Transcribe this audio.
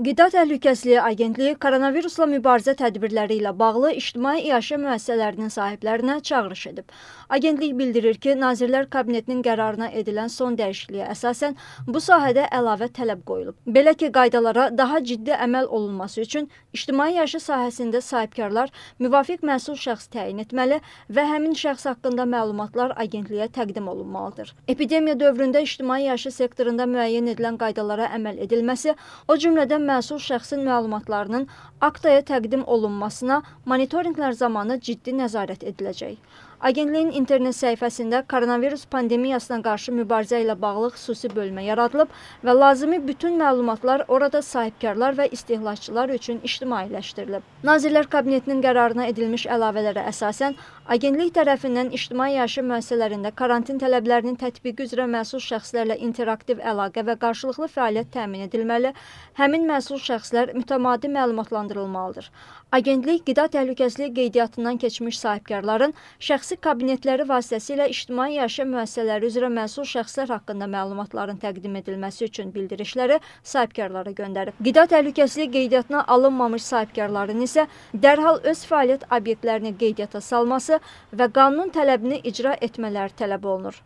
Qida Təhlükəsizliyi Agentliyi koronavirusla mübarizə tədbirləri ilə bağlı ictimai iaşə müəssisələrinin sahiblərinə çağırış edib. Agentlik bildirir ki, Nazirlər Kabinetinin qərarına edilən son dəyişikliyə əsasən bu sahədə əlavə tələb qoyulub. Belə ki, qaydalara daha ciddi əməl olunması üçün ictimai iaşə sahəsində sahibkarlar müvafiq məsul şəxs təyin etməli və həmin şəxs haqqında məlumatlar agentliyə təqdim olunmalıdır. Epidemiya dövründə ictimai iaşə sektorunda müəyyən edilən qaydalara əməl edilməsi, o cümlədən məsul şəxsin məlumatlarının aktaya təqdim olunmasına monitorinqlər zamanı ciddi nəzarət ediləcək. Agentliyin internet səhifəsində koronavirus pandemiyasına qarşı mübarizə ilə bağlı xüsusi bölmə yaradılıb və lazımi bütün məlumatlar orada sahibkarlar və istehlakçılar üçün ictimailəşdirilib. Nazirlər Kabinetinin qərarına edilmiş əlavələrə əsasən agentlik tərəfindən ictimai yaşayış müəssisələrində karantin tələblərinin tətbiqi üzrə məsul şəxslərlə interaktiv əlaqə və qarşılıqlı fəaliyyət təmin edilməli, həmin məsul şəxslər mütəmadi məlumatlandırılmalıdır. Agentlik qida təhlükəsizliyi qeydiyyatından keçmiş sahibkarların şəxsi kabinetləri vasitəsilə ictimai yaşam müəssisələri üzrə məsul şəxslər haqqında məlumatların təqdim edilməsi üçün bildirişləri sahibkarlara göndərib. Qida təhlükəsizliyi qeydiyyatına alınmamış sahibkarların isə dərhal öz fəaliyyət obyektlərini qeydiyyata salması və qanunun tələbini icra etmələri tələb olunur.